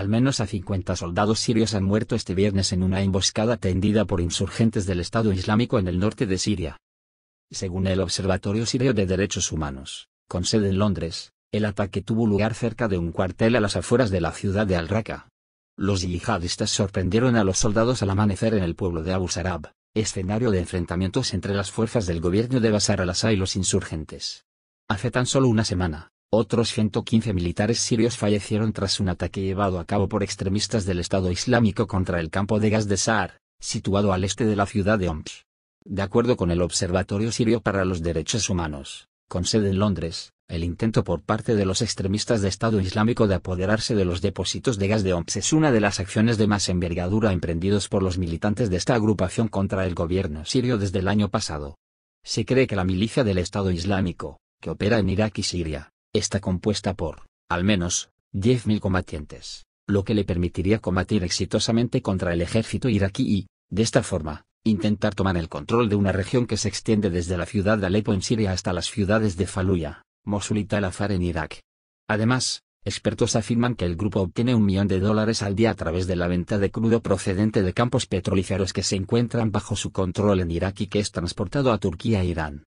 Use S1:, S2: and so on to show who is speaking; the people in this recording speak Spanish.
S1: Al menos a 50 soldados sirios han muerto este viernes en una emboscada tendida por insurgentes del Estado Islámico en el norte de Siria. Según el Observatorio Sirio de Derechos Humanos, con sede en Londres, el ataque tuvo lugar cerca de un cuartel a las afueras de la ciudad de Al-Raqqa. Los yihadistas sorprendieron a los soldados al amanecer en el pueblo de Abu Sarab, escenario de enfrentamientos entre las fuerzas del gobierno de Bashar al-Assad y los insurgentes. Hace tan solo una semana, otros 115 militares sirios fallecieron tras un ataque llevado a cabo por extremistas del Estado Islámico contra el campo de gas de Saar, situado al este de la ciudad de Homs. De acuerdo con el Observatorio Sirio para los Derechos Humanos, con sede en Londres, el intento por parte de los extremistas de Estado Islámico de apoderarse de los depósitos de gas de Homs es una de las acciones de más envergadura emprendidos por los militantes de esta agrupación contra el gobierno sirio desde el año pasado. Se cree que la milicia del Estado Islámico, que opera en Irak y Siria, está compuesta por, al menos, 10.000 combatientes, lo que le permitiría combatir exitosamente contra el ejército iraquí y, de esta forma, intentar tomar el control de una región que se extiende desde la ciudad de Alepo en Siria hasta las ciudades de Faluya, Mosul y Tal Afar en Irak. Además, expertos afirman que el grupo obtiene un millón de dólares al día a través de la venta de crudo procedente de campos petrolíferos que se encuentran bajo su control en Irak y que es transportado a Turquía e Irán.